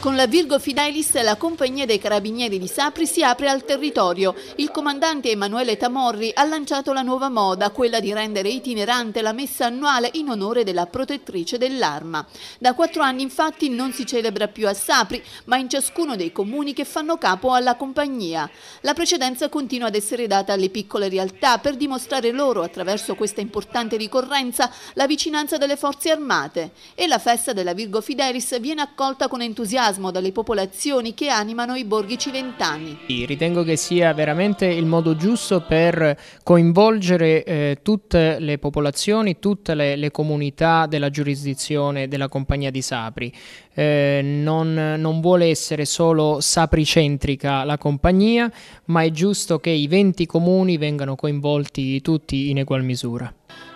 Con la Virgo Fidelis la compagnia dei carabinieri di Sapri si apre al territorio. Il comandante Emanuele Tamorri ha lanciato la nuova moda, quella di rendere itinerante la messa annuale in onore della protettrice dell'arma. Da quattro anni infatti non si celebra più a Sapri, ma in ciascuno dei comuni che fanno capo alla compagnia. La precedenza continua ad essere data alle piccole realtà per dimostrare loro, attraverso questa importante ricorrenza, la vicinanza delle forze armate. E la festa della Virgo Fidelis viene accolta con entusiasmo entusiasmo dalle popolazioni che animano i borghi cilentani. Ritengo che sia veramente il modo giusto per coinvolgere eh, tutte le popolazioni, tutte le, le, comunità della giurisdizione della Compagnia di Sapri. Eh, non, non vuole essere solo sapricentrica la compagnia, ma è giusto che i 20 comuni vengano coinvolti tutti in egual misura.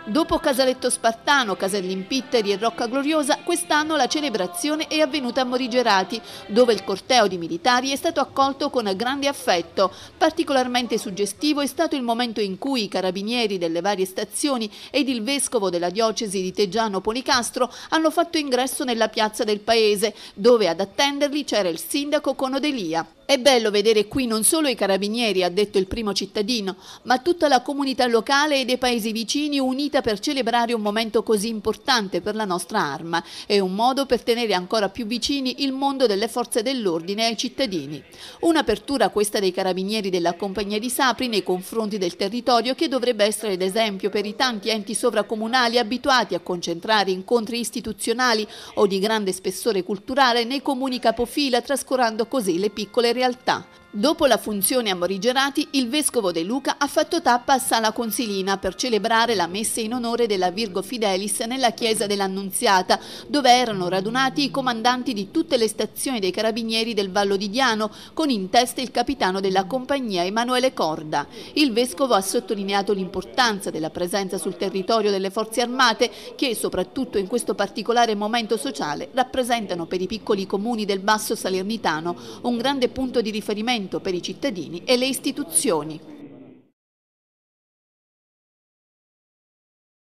Dopo Casaletto Spartano, Caselli Pitteri e Rocca Gloriosa, quest'anno la celebrazione è avvenuta a Morigerati, dove il corteo di militari è stato accolto con grande affetto. Particolarmente suggestivo è stato il momento in cui i carabinieri delle varie stazioni ed il vescovo della diocesi di Teggiano Policastro hanno fatto ingresso nella piazza del paese, dove ad attenderli c'era il sindaco Conodelia. È bello vedere qui non solo i carabinieri, ha detto il primo cittadino, ma tutta la comunità locale e dei paesi vicini unita per celebrare un momento così importante per la nostra arma e un modo per tenere ancora più vicini il mondo delle forze dell'ordine ai cittadini. Un'apertura questa dei carabinieri della compagnia di Sapri nei confronti del territorio che dovrebbe essere d'esempio per i tanti enti sovracomunali abituati a concentrare incontri istituzionali o di grande spessore culturale nei comuni capofila trascurando così le piccole realtà. Dopo la funzione a Morigerati, il vescovo De Luca ha fatto tappa a Sala Consilina per celebrare la messa in onore della Virgo Fidelis nella chiesa dell'Annunziata, dove erano radunati i comandanti di tutte le stazioni dei carabinieri del Vallo di Diano, con in testa il capitano della compagnia Emanuele Corda. Il vescovo ha sottolineato l'importanza della presenza sul territorio delle forze armate che, soprattutto in questo particolare momento sociale, rappresentano per i piccoli comuni del Basso Salernitano un grande punto punto di riferimento per i cittadini e le istituzioni.